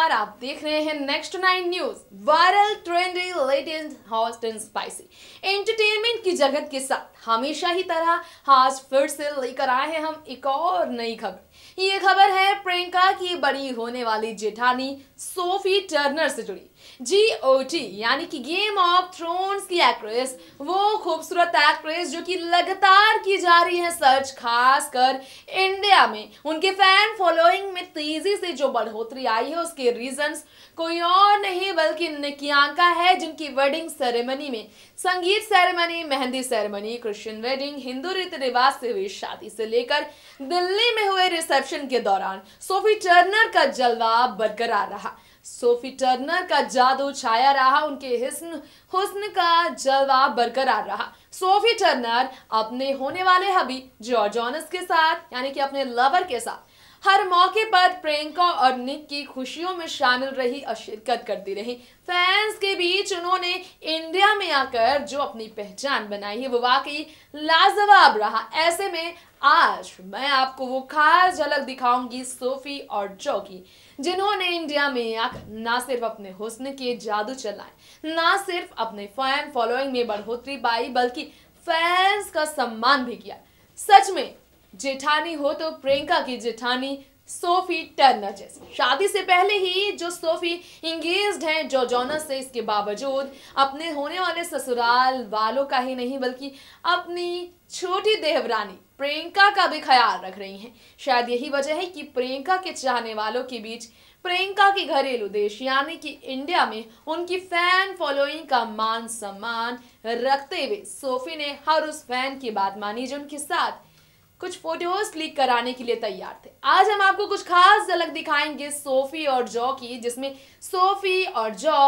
नमस्कार आप देख रहे हैं next nine news viral trendy latest hot and spicy entertainment की जगत के साथ हमेशा ही तरह आज फिर से लेकर आए हैं हम एक और नई खबर ये खबर है प्रियंका की बड़ी होने वाली जेठानी सोफी टर्नर से जुड़ी जी ओ टी यानी कि गेम ऑफ थ्रोन्स की एक्ट्रेस वो खूबसूरत एक्ट्रेस जो कि लगातार की जा रही है सर्च खासकर इंडिया में उनके फैन फॉलोइंग में तेजी से जो बढ़ोतरी आई है उसके के रीजंस कोई और नहीं बल्कि निकियांका है जिनकी वेडिंग सेरेमनी में sangeet ceremony mehndi ceremony Christian wedding Hindu रीति रिवाज से हुई शादी से लेकर दिल्ली में हुए रिसेप्शन के दौरान सोफी टर्नर का जलवा बरकरार रहा सोफी टर्नर का जादू छाया रहा उनके हिस्न हुस्न का जलवा बरकरार रहा सोफी टर्नर अपने होने वाले हबी जॉर्जोनस के साथ यानी कि अपने लवर के साथ हर मौके पर प्रियंका और निक की खुशियों में शामिल रही और शिरकत करती रही फैंस के बीच उन्होंने इंडिया में आकर जो अपनी पहचान बनाई है वो वाकई लाजवाब रहा ऐसे में आज मैं आपको वो खास झलक दिखाऊंगी सोफी और जो की जिन्होंने इंडिया में आकर ना सिर्फ अपने हुस्न के जादू चलाए ना सिर्फ अपने फैन फॉलोइंग में बढ़ोतरी पाई बल्कि फैंस का सम्मान भी किया सच में जेठानी हो तो प्रियंका की जेठानी सोफी टर्नर जैसी शादी से पहले ही जो सोफी इंगेज हैं जो जॉनस से इसके बावजूद अपने होने वाले ससुराल वालों का ही नहीं बल्कि अपनी छोटी देवरानी प्रियंका का भी ख्याल रख रही हैं शायद यही वजह है कि प्रियंका के चाहने वालों के बीच प्रियंका के घरेलू देश यानी कि इंडिया में उनकी फैन फॉलोइंग का मान सम्मान रखते हुए सोफी ने हर उस फैन की बात मानी जो उनके साथ कुछ फोटोज क्लिक कराने के लिए तैयार थे आज हम आपको कुछ खास झलक दिखाएंगे सोफी और जॉ की जिसमें सोफी और जॉ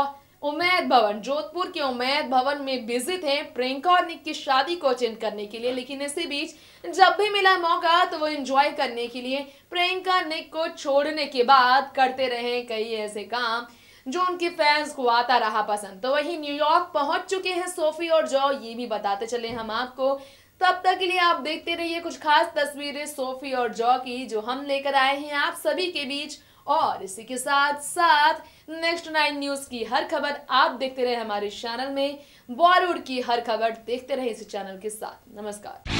उमैद भवन जोधपुर के उमैद भवन में बिजी थे प्रियंका और निक की शादी को अटेंड करने के लिए लेकिन इसी बीच जब भी मिला मौका तो वो एंजॉय करने के लिए प्रियंका निक को छोड़ने के बाद करते रहे कई ऐसे काम जो उनके फैंस को आता रहा पसंद तो वही न्यूयॉर्क पहुंच चुके हैं सोफी और जॉ ये भी बताते चले हम आपको तब तक के लिए आप देखते रहिए कुछ खास तस्वीरें सोफी और जॉ की जो हम लेकर आए हैं आप सभी के बीच और इसी के साथ साथ नेक्स्ट नाइन न्यूज की हर खबर आप देखते रहे हमारे चैनल में बॉलीवुड की हर खबर देखते रहे इस चैनल के साथ नमस्कार